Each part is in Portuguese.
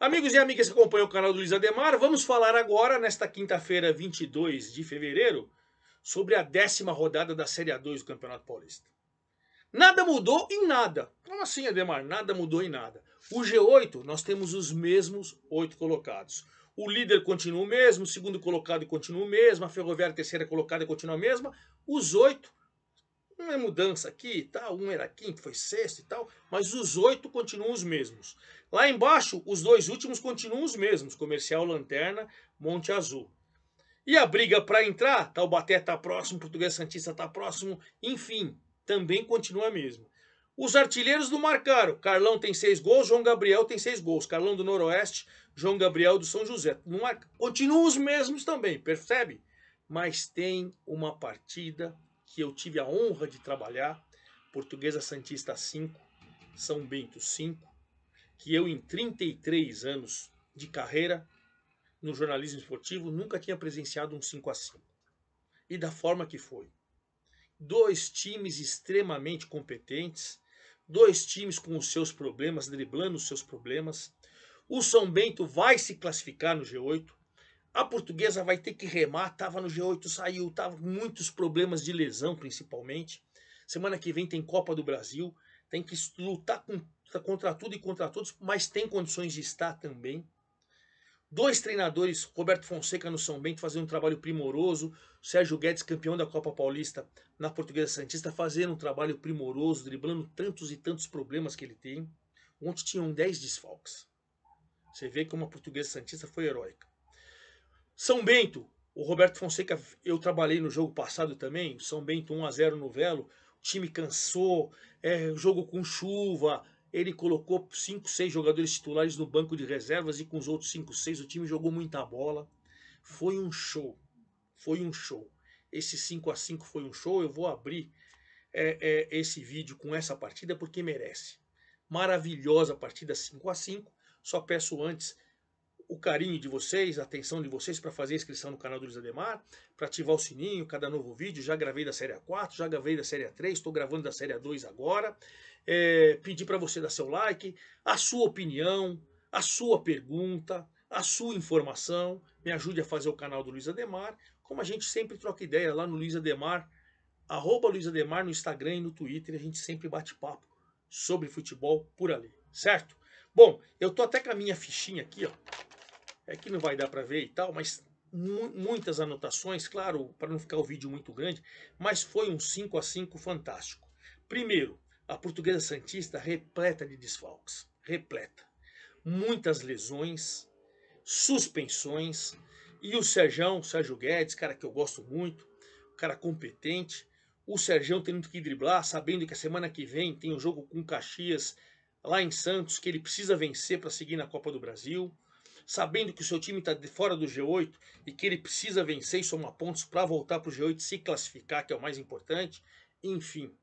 Amigos e amigas que acompanham o canal do Luiz Ademar, vamos falar agora, nesta quinta-feira, 22 de fevereiro, sobre a décima rodada da Série A2 do Campeonato Paulista. Nada mudou em nada. Como assim, Ademar? Nada mudou em nada. O G8, nós temos os mesmos oito colocados. O líder continua o mesmo, o segundo colocado continua o mesmo, a ferroviária terceira colocada continua a mesma. Os oito uma é mudança aqui e tal, um era quinto, foi sexto e tal, mas os oito continuam os mesmos. Lá embaixo, os dois últimos continuam os mesmos, Comercial Lanterna, Monte Azul. E a briga para entrar, Taubaté está próximo, Português Santista está próximo, enfim, também continua a mesma. Os artilheiros não marcaram. Carlão tem seis gols, João Gabriel tem seis gols. Carlão do Noroeste, João Gabriel do São José. Não Continuam os mesmos também, percebe? Mas tem uma partida que eu tive a honra de trabalhar, Portuguesa Santista 5, São Bento 5, que eu em 33 anos de carreira no jornalismo esportivo nunca tinha presenciado um 5 a 5. E da forma que foi. Dois times extremamente competentes, dois times com os seus problemas, driblando os seus problemas. O São Bento vai se classificar no G8. A portuguesa vai ter que remar, estava no G8, saiu, tava muitos problemas de lesão principalmente. Semana que vem tem Copa do Brasil, tem que lutar contra, contra tudo e contra todos, mas tem condições de estar também. Dois treinadores, Roberto Fonseca no São Bento, fazendo um trabalho primoroso, Sérgio Guedes, campeão da Copa Paulista na Portuguesa Santista, fazendo um trabalho primoroso, driblando tantos e tantos problemas que ele tem. Ontem tinham 10 desfalques. Você vê como a Portuguesa Santista foi heróica. São Bento, o Roberto Fonseca, eu trabalhei no jogo passado também, São Bento 1 a 0 no Velo, o time cansou, é, jogo com chuva, ele colocou 5, 6 jogadores titulares no banco de reservas e com os outros 5, 6 o time jogou muita bola. Foi um show, foi um show. Esse 5 a 5 foi um show, eu vou abrir é, é, esse vídeo com essa partida porque merece. Maravilhosa partida 5 a 5 só peço antes o carinho de vocês, a atenção de vocês para fazer a inscrição no canal do Luiz Ademar, para ativar o sininho, cada novo vídeo. Já gravei da série 4 já gravei da série 3 estou gravando da série 2 agora. É, pedir para você dar seu like, a sua opinião, a sua pergunta, a sua informação. Me ajude a fazer o canal do Luiz Ademar, como a gente sempre troca ideia lá no Luiz Ademar, arroba Luiz Ademar no Instagram e no Twitter, a gente sempre bate papo sobre futebol por ali, certo? Bom, eu tô até com a minha fichinha aqui, ó, é que não vai dar para ver e tal, mas muitas anotações, claro, para não ficar o vídeo muito grande, mas foi um 5 a 5 fantástico. Primeiro, a portuguesa Santista repleta de desfalques, repleta. Muitas lesões, suspensões, e o Serjão, Sérgio Guedes, cara que eu gosto muito, cara competente, o Serjão tendo que driblar, sabendo que a semana que vem tem o um jogo com o Caxias lá em Santos, que ele precisa vencer para seguir na Copa do Brasil sabendo que o seu time está fora do G8 e que ele precisa vencer e somar pontos para voltar para o G8 se classificar, que é o mais importante. Enfim,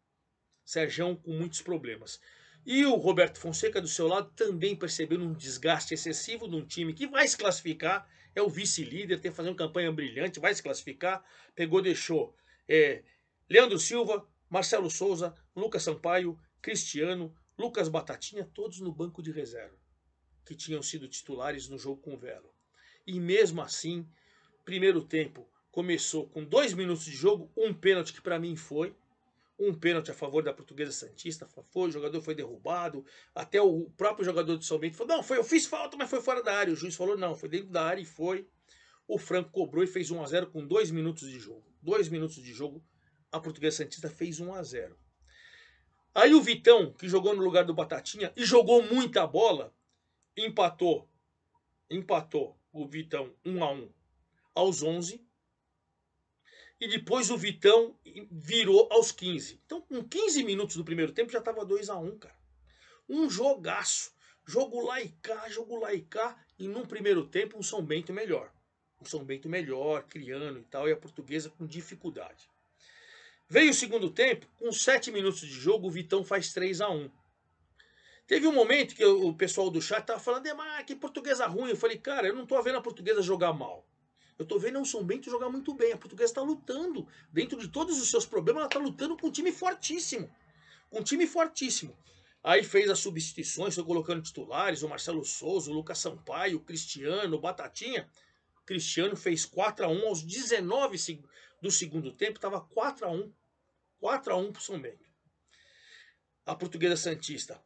Sérgio com muitos problemas. E o Roberto Fonseca do seu lado também percebendo um desgaste excessivo de um time que vai se classificar, é o vice-líder, tem que fazer uma campanha brilhante, vai se classificar, pegou, deixou é, Leandro Silva, Marcelo Souza, Lucas Sampaio, Cristiano, Lucas Batatinha, todos no banco de reserva que tinham sido titulares no jogo com o Velo. E mesmo assim, primeiro tempo começou com dois minutos de jogo, um pênalti que para mim foi, um pênalti a favor da Portuguesa Santista, foi, o jogador foi derrubado, até o próprio jogador de São Bento falou: "Não, foi, eu fiz falta, mas foi fora da área". O juiz falou: "Não, foi dentro da área e foi". O Franco cobrou e fez 1 a 0 com dois minutos de jogo. Dois minutos de jogo, a Portuguesa Santista fez 1 a 0. Aí o Vitão, que jogou no lugar do Batatinha e jogou muita bola, empatou, empatou o Vitão 1 a 1 aos 11 e depois o Vitão virou aos 15. Então, com 15 minutos do primeiro tempo já estava 2 a 1, cara. Um jogaço, jogo lá e cá, jogo lá e cá e num primeiro tempo um São Bento melhor. Um São Bento melhor, criando e tal, e a portuguesa com dificuldade. Veio o segundo tempo, com 7 minutos de jogo, o Vitão faz 3 a 1 Teve um momento que o pessoal do chat tava falando, ah, que portuguesa ruim. Eu falei, cara, eu não tô vendo a portuguesa jogar mal. Eu tô vendo o é São Bento jogar muito bem. A portuguesa está lutando. Dentro de todos os seus problemas, ela tá lutando com um time fortíssimo. Com um time fortíssimo. Aí fez as substituições, foi colocando titulares, o Marcelo Souza, o Lucas Sampaio, o Cristiano, o Batatinha. O Cristiano fez 4 a 1 aos 19 do segundo tempo, estava 4 a 1 4 a 1 pro São Bento. A portuguesa Santista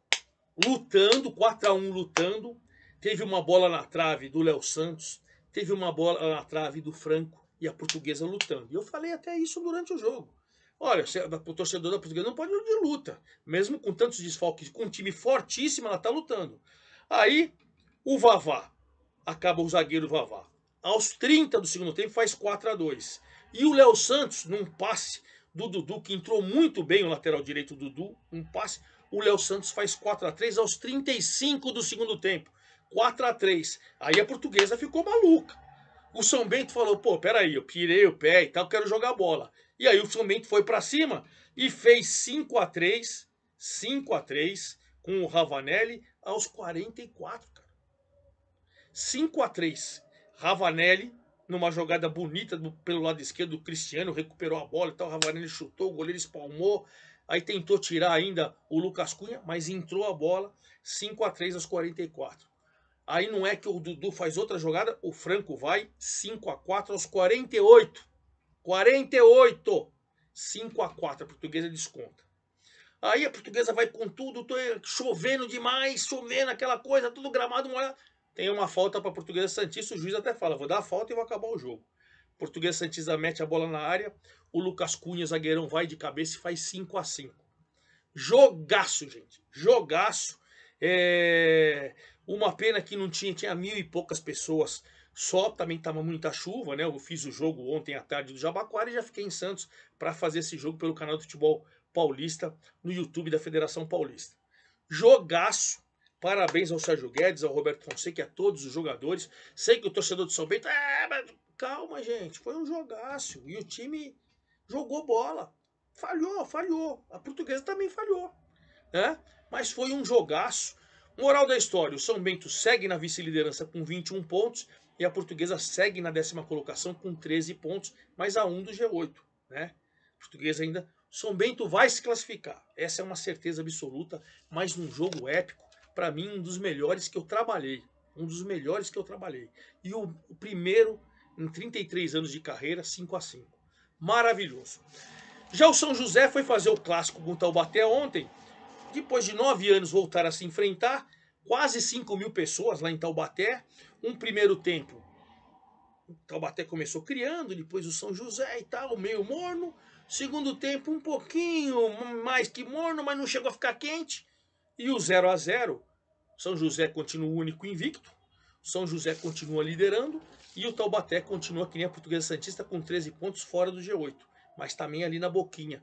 lutando, 4 a 1 lutando. Teve uma bola na trave do Léo Santos, teve uma bola na trave do Franco e a portuguesa lutando. E eu falei até isso durante o jogo. Olha, o torcedor da portuguesa não pode de luta. Mesmo com tantos desfalques, com um time fortíssimo, ela está lutando. Aí, o Vavá. Acaba o zagueiro Vavá. Aos 30 do segundo tempo, faz 4 a 2 E o Léo Santos, num passe do Dudu, que entrou muito bem o lateral direito do Dudu, um passe o Léo Santos faz 4 a 3 aos 35 do segundo tempo. 4 a 3 Aí a portuguesa ficou maluca. O São Bento falou: pô, peraí, eu pirei o pé e tal, quero jogar bola. E aí o São Bento foi para cima e fez 5 a 3 5 a 3 com o Ravanelli aos 44, cara. 5 a 3 Ravanelli, numa jogada bonita do, pelo lado esquerdo, o Cristiano recuperou a bola e tal. O Ravanelli chutou, o goleiro espalmou. Aí tentou tirar ainda o Lucas Cunha, mas entrou a bola 5 a 3 aos 44. Aí não é que o Dudu faz outra jogada, o Franco vai 5 a 4 aos 48. 48! 5 a 4, a portuguesa desconta. Aí a portuguesa vai com tudo, chovendo demais, chovendo aquela coisa, tudo gramado molhado. Tem uma falta para a portuguesa Santista, o juiz até fala, vou dar a falta e vou acabar o jogo. Portuguesa Santista mete a bola na área, o Lucas Cunha, zagueirão, vai de cabeça e faz 5 a 5 Jogaço, gente. Jogaço. É... Uma pena que não tinha, tinha mil e poucas pessoas só, também estava muita chuva, né? Eu fiz o jogo ontem à tarde do Jabaquara e já fiquei em Santos para fazer esse jogo pelo canal do Futebol Paulista no YouTube da Federação Paulista. Jogaço! Parabéns ao Sérgio Guedes, ao Roberto Fonseca e a todos os jogadores. Sei que o torcedor de São Bento. É, mas calma, gente, foi um jogaço. E o time jogou bola. Falhou, falhou. A portuguesa também falhou. Né? Mas foi um jogaço. Moral da história: o São Bento segue na vice-liderança com 21 pontos e a portuguesa segue na décima colocação com 13 pontos, mas a 1 do G8. Né? A portuguesa ainda. São Bento vai se classificar. Essa é uma certeza absoluta, mas num jogo épico, para mim, um dos melhores que eu trabalhei. Um dos melhores que eu trabalhei. E o, o primeiro em 33 anos de carreira, 5 a 5 maravilhoso. Já o São José foi fazer o clássico com o Taubaté ontem. Depois de nove anos voltar a se enfrentar, quase 5 mil pessoas lá em Taubaté. Um primeiro tempo. O Taubaté começou criando, depois o São José e tal, meio morno. Segundo tempo, um pouquinho mais que morno, mas não chegou a ficar quente. E o 0 a 0 São José continua o único invicto. São José continua liderando. E o Taubaté continua que nem a Portuguesa Santista com 13 pontos fora do G8, mas também ali na boquinha.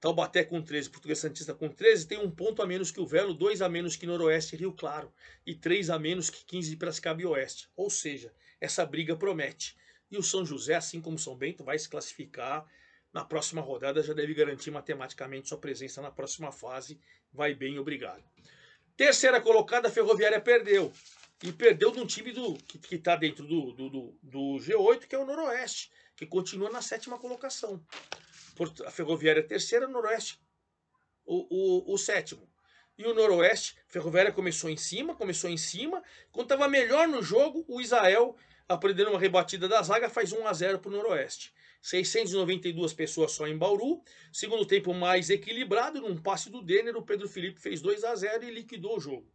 Taubaté com 13, Portuguesa Santista com 13, tem um ponto a menos que o Velo, dois a menos que Noroeste e Rio Claro, e três a menos que 15 de Piracicaba e Oeste. Ou seja, essa briga promete. E o São José, assim como o São Bento, vai se classificar na próxima rodada, já deve garantir matematicamente sua presença na próxima fase. Vai bem, obrigado. Terceira colocada, a Ferroviária perdeu. E perdeu de um time do, que está dentro do, do, do, do, G8, que é o Noroeste, que continua na sétima colocação. A Ferroviária é terceira, Noroeste o, o, o sétimo. E o Noroeste, Ferroviária começou em cima, começou em cima. Quando estava melhor no jogo, o Israel, aprendendo uma rebatida da zaga, faz 1 a 0 para o Noroeste. 692 pessoas só em Bauru. Segundo tempo mais equilibrado, num passe do Denner, o Pedro Felipe fez 2 a 0 e liquidou o jogo.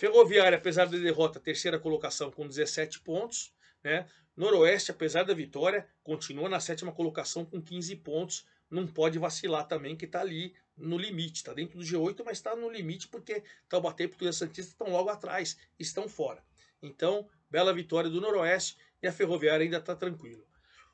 Ferroviária, apesar da derrota, terceira colocação com 17 pontos. Né? Noroeste, apesar da vitória, continua na sétima colocação com 15 pontos. Não pode vacilar também, que está ali no limite. Está dentro do G8, mas está no limite porque Taubaté e Portuguesa Santista estão logo atrás, estão fora. Então, bela vitória do Noroeste e a Ferroviária ainda está tranquilo.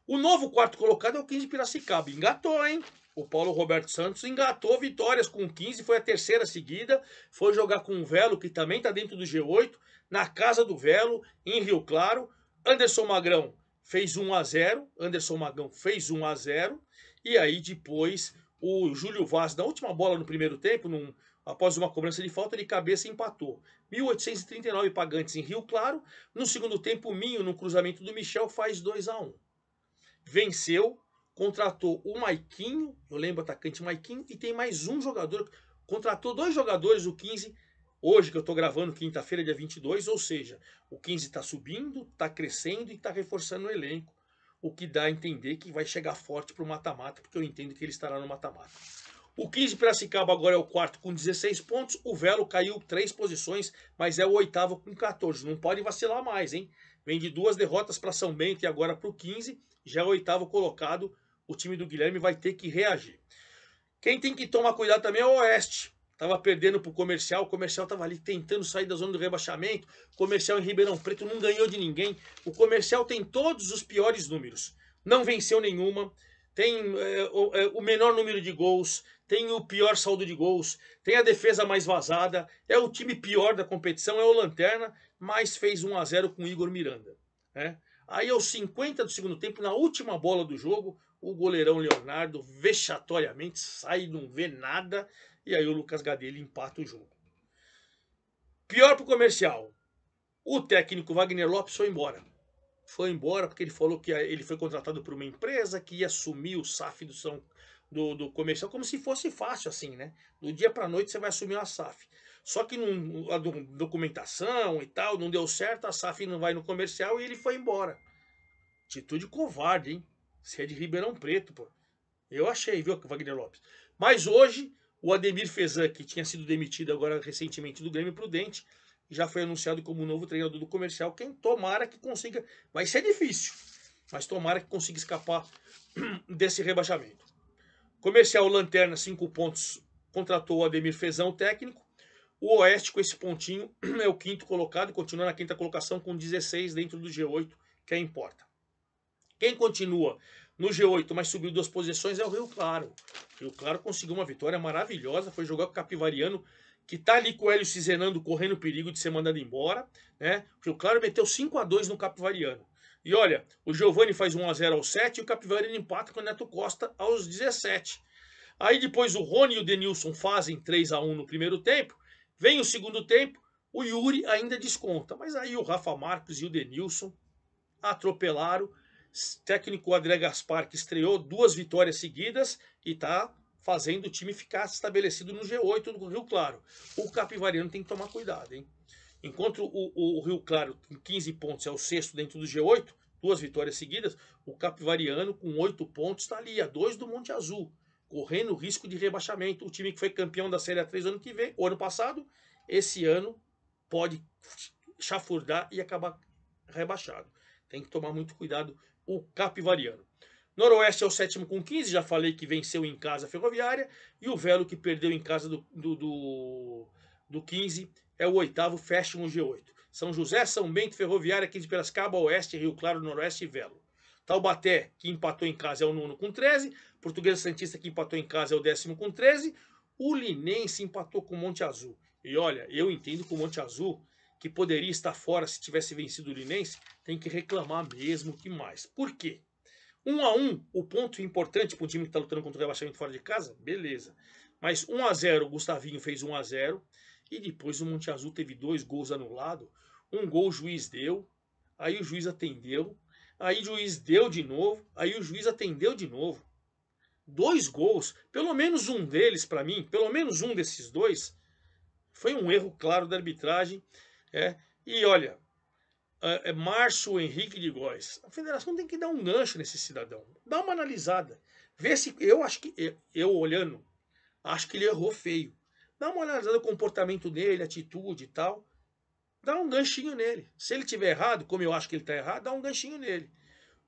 O novo quarto colocado é o 15 Piracicaba. Engatou, hein? o Paulo Roberto Santos engatou vitórias com 15, foi a terceira seguida, foi jogar com o Velo, que também está dentro do G8, na casa do Velo, em Rio Claro. Anderson Magrão fez 1 a 0, Anderson Magrão fez 1 a 0, e aí depois o Júlio Vaz, na última bola no primeiro tempo, num, após uma cobrança de falta, ele cabeça empatou. 1.839 pagantes em Rio Claro. No segundo tempo, Minho, no cruzamento do Michel, faz 2 a 1 Venceu contratou o Maiquinho, eu lembro atacante Maiquinho, e tem mais um jogador. Contratou dois jogadores, o 15, hoje que eu estou gravando, quinta-feira, dia 22, ou seja, o 15 está subindo, está crescendo e está reforçando o elenco, o que dá a entender que vai chegar forte para o mata-mata, porque eu entendo que ele estará no mata-mata. O 15 Piracicaba agora é o quarto com 16 pontos. O Velo caiu três posições, mas é o oitavo com 14. Não pode vacilar mais, hein? Vem de duas derrotas para São Bento e agora para o 15. Já é o oitavo colocado o time do Guilherme vai ter que reagir. Quem tem que tomar cuidado também é o Oeste. Tava perdendo pro comercial, o comercial tava ali tentando sair da zona do rebaixamento. O comercial em Ribeirão Preto não ganhou de ninguém. O comercial tem todos os piores números. Não venceu nenhuma. Tem é, o, é, o menor número de gols, tem o pior saldo de gols, tem a defesa mais vazada, é o time pior da competição, é o Lanterna, mas fez 1 a 0 com o Igor Miranda. Né? Aí aos 50 do segundo tempo, na última bola do jogo, o goleirão Leonardo vexatoriamente sai, não vê nada. E aí o Lucas Gadelha empata o jogo. Pior pro comercial. O técnico Wagner Lopes foi embora. Foi embora porque ele falou que ele foi contratado por uma empresa que ia assumir o SAF do, São, do, do comercial como se fosse fácil, assim, né? Do dia pra noite você vai assumir uma SAF. Só que num, a documentação e tal não deu certo, a SAF não vai no comercial e ele foi embora. Atitude covarde, hein? Você é de Ribeirão Preto, pô. Eu achei, viu, Wagner Lopes. Mas hoje, o Ademir Fezan, que tinha sido demitido agora recentemente do Grêmio Prudente, já foi anunciado como novo treinador do comercial. Quem tomara que consiga. Vai ser difícil, mas tomara que consiga escapar desse rebaixamento. Comercial Lanterna, cinco pontos, contratou o Ademir Fezão, técnico. O Oeste, com esse pontinho, é o quinto colocado, continua na quinta colocação com 16 dentro do G8, que é importa. Quem continua no G8, mas subiu duas posições, é o Rio Claro. O Rio Claro conseguiu uma vitória maravilhosa, foi jogar com o Capivariano, que tá ali com o Hélio Cizenando correndo perigo de ser mandado embora. Né? O Rio Claro meteu 5 a 2 no Capivariano. E olha, o Giovani faz 1 a 0 aos 7 e o Capivariano empata com o Neto Costa aos 17. Aí depois o Rony e o Denilson fazem 3 a 1 no primeiro tempo. Vem o segundo tempo, o Yuri ainda desconta. Mas aí o Rafa Marques e o Denilson atropelaram técnico André Gaspar, que estreou duas vitórias seguidas e está fazendo o time ficar estabelecido no G8 do Rio Claro. O Capivariano tem que tomar cuidado, hein? Enquanto o, o Rio Claro com 15 pontos é o sexto dentro do G8, duas vitórias seguidas, o Capivariano com 8 pontos está ali, a 2 do Monte Azul, correndo risco de rebaixamento. O time que foi campeão da Série A3 ano que vem, o ano passado, esse ano pode chafurdar e acabar rebaixado. Tem que tomar muito cuidado o Capivariano. Noroeste é o sétimo com 15, já falei que venceu em casa a Ferroviária. E o Velo, que perdeu em casa do, do, do, do 15, é o oitavo, fecha um G8. São José, São Bento, Ferroviária, 15 Piracicaba, Oeste, Rio Claro, Noroeste e Velo. Taubaté, que empatou em casa, é o nono com 13. Portuguesa Santista, que empatou em casa, é o décimo com 13. O Linense empatou com o Monte Azul. E olha, eu entendo que o Monte Azul que poderia estar fora se tivesse vencido o Linense, tem que reclamar mesmo que mais. Por quê? Um a um, o ponto importante para o time que está lutando contra o rebaixamento fora de casa, beleza. Mas 1 a 0 o Gustavinho fez 1 a 0 e depois o Monte Azul teve dois gols anulados. Um gol o juiz deu, aí o juiz atendeu, aí o juiz deu de novo, aí o juiz atendeu de novo. Dois gols, pelo menos um deles para mim, pelo menos um desses dois, foi um erro claro da arbitragem é? E olha, é Márcio Henrique de Góes. A federação tem que dar um gancho nesse cidadão. Dá uma analisada. Vê se. Eu acho que. Eu olhando, acho que ele errou feio. Dá uma analisada no comportamento dele, atitude e tal. Dá um ganchinho nele. Se ele tiver errado, como eu acho que ele está errado, dá um ganchinho nele.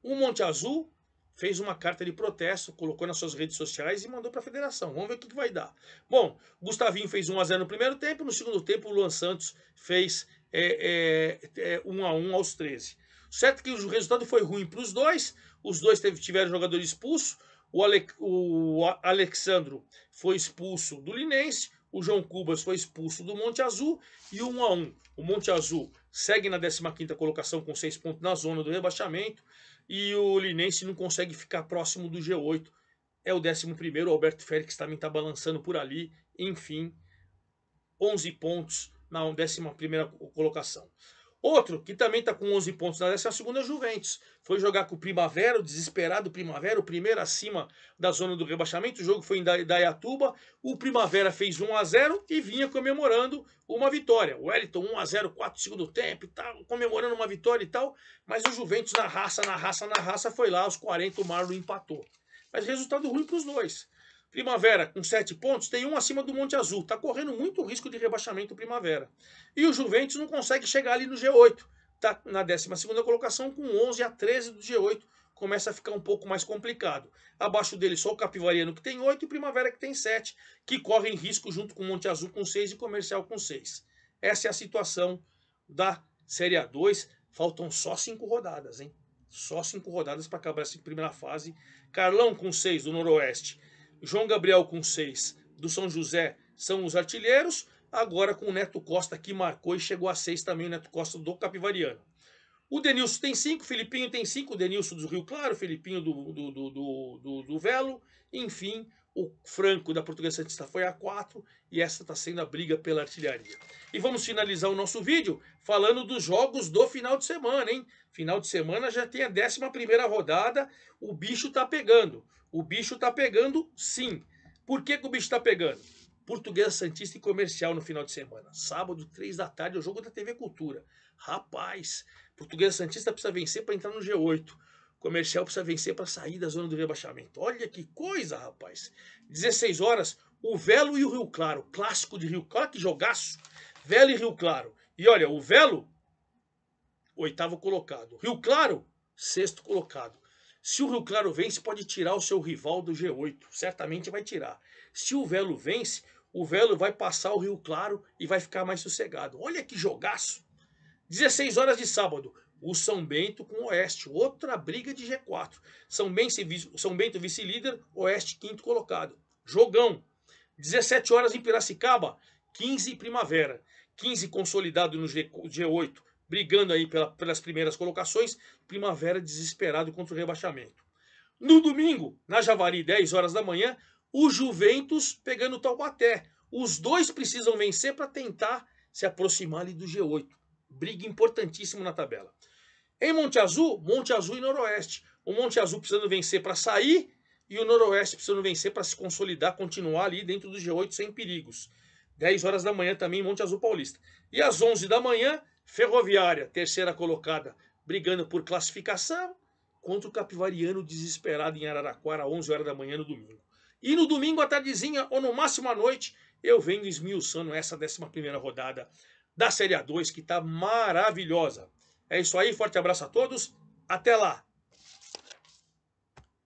O Monte Azul fez uma carta de protesto, colocou nas suas redes sociais e mandou para a federação. Vamos ver o que, que vai dar. Bom, Gustavinho fez 1 a 0 no primeiro tempo, no segundo tempo o Luan Santos fez é, é, é, 1 a 1 aos 13. Certo que o resultado foi ruim para os dois, os dois teve, tiveram jogador expulso, o, Ale, o Alexandro foi expulso do Linense, o João Cubas foi expulso do Monte Azul e 1 a 1. O Monte Azul segue na 15ª colocação com 6 pontos na zona do rebaixamento. E o Linense não consegue ficar próximo do G8. É o 11, o Alberto Félix também está balançando por ali. Enfim, 11 pontos na 11 colocação. Outro que também está com 11 pontos na décima segunda é o Juventus. Foi jogar com o Primavera, o desesperado Primavera, o primeiro acima da zona do rebaixamento. O jogo foi em Dayatuba. O Primavera fez 1 a 0 e vinha comemorando uma vitória. O Wellington 1 a 0 4 segundo tempo e tal, comemorando uma vitória e tal. Mas o Juventus na raça, na raça, na raça foi lá. Aos 40 o Marlon empatou. Mas resultado ruim para os dois. Primavera com 7 pontos tem um acima do Monte Azul. Está correndo muito risco de rebaixamento Primavera. E o Juventus não consegue chegar ali no G8. Está na 12 colocação com 11 a 13 do G8. Começa a ficar um pouco mais complicado. Abaixo dele só o Capivariano que tem 8 e Primavera que tem 7, que correm risco junto com o Monte Azul com 6 e Comercial com 6. Essa é a situação da Série A2. Faltam só 5 rodadas, hein? Só 5 rodadas para acabar essa primeira fase. Carlão com 6 do Noroeste. João Gabriel com 6 do São José são os artilheiros. Agora com o Neto Costa que marcou e chegou a 6 também, o Neto Costa do Capivariano. O Denilson tem 5, o Filipinho tem 5, o Denilson do Rio Claro, o Filipinho do, do, do, do, do Velo, enfim, o franco da Portuguesa Santista foi a 4 e essa está sendo a briga pela artilharia. E vamos finalizar o nosso vídeo falando dos jogos do final de semana, hein? Final de semana já tem a 11 rodada, o bicho está pegando. O bicho está pegando sim. Por que, que o bicho está pegando? Portuguesa Santista e Comercial no final de semana. Sábado, 3 da tarde, é o jogo da TV Cultura. Rapaz, Portuguesa Santista precisa vencer para entrar no G8 comercial precisa vencer para sair da zona do rebaixamento. Olha que coisa, rapaz. 16 horas, o Velo e o Rio Claro. Clássico de Rio Claro. Olha que jogaço. Velo e Rio Claro. E olha, o Velo, oitavo colocado. Rio Claro, sexto colocado. Se o Rio Claro vence, pode tirar o seu rival do G8. Certamente vai tirar. Se o Velo vence, o Velo vai passar o Rio Claro e vai ficar mais sossegado. Olha que jogaço. 16 horas de sábado, o São Bento com o Oeste, outra briga de G4. São Bento, São Bento vice-líder, Oeste quinto colocado. Jogão, 17 horas em Piracicaba, 15 Primavera. 15 consolidado no G8, brigando aí pela, pelas primeiras colocações. Primavera desesperado contra o rebaixamento. No domingo, na Javari, 10 horas da manhã, o Juventus pegando o Taubaté. Os dois precisam vencer para tentar se aproximar ali do G8. Briga importantíssima na tabela. Em Monte Azul, Monte Azul e Noroeste. O Monte Azul precisando vencer para sair e o Noroeste precisando vencer para se consolidar, continuar ali dentro do G8 sem perigos. 10 horas da manhã também em Monte Azul Paulista. E às 11 da manhã, Ferroviária, terceira colocada, brigando por classificação contra o Capivariano desesperado em Araraquara, 11 horas da manhã no domingo. E no domingo à tardezinha, ou no máximo à noite, eu venho esmiuçando essa 11 rodada da Série A2, que está maravilhosa. É isso aí, forte abraço a todos. Até lá!